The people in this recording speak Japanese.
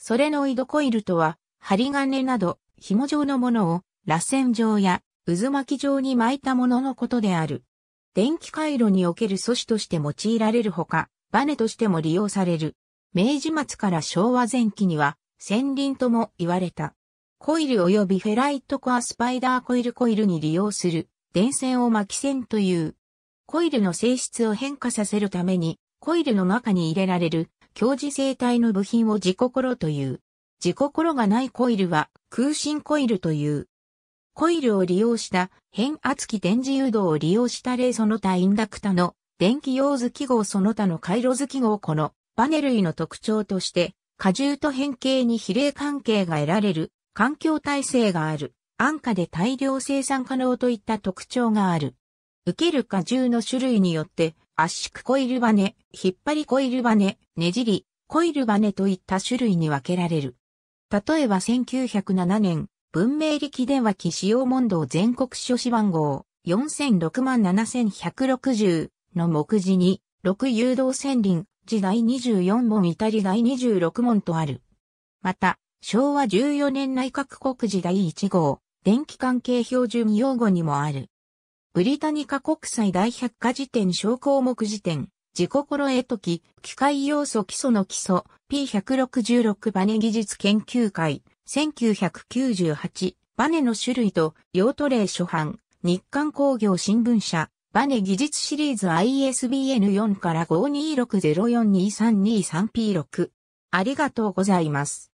それの井戸コイルとは、針金など、紐状のものを、螺旋状や渦巻き状に巻いたもののことである。電気回路における素子として用いられるほか、バネとしても利用される。明治末から昭和前期には、戦輪とも言われた。コイル及びフェライトコアスパイダーコイルコイルに利用する、電線を巻き線という。コイルの性質を変化させるために、コイルの中に入れられる強磁性体の部品を自己コロという。自己コロがないコイルは空心コイルという。コイルを利用した変圧器電磁誘導を利用した例その他インダクタの電気用図記号その他の回路図記号このバネ類の特徴として荷重と変形に比例関係が得られる環境耐性がある安価で大量生産可能といった特徴がある。受ける荷重の種類によって圧縮コイルバネ、引っ張りコイルバネ、ねじり、コイルバネといった種類に分けられる。例えば1907年、文明力電話機使用問答全国書士番号4607160の目次に、6誘導線輪、時代24問至り第26問とある。また、昭和14年内閣国時第1号、電気関係標準用語にもある。ブリタニカ国際大百科事典小項目辞典、自己心得解き、機械要素基礎の基礎、P166 バネ技術研究会、1998、バネの種類と用途例初版、日刊工業新聞社、バネ技術シリーズ ISBN4 から 526042323P6。ありがとうございます。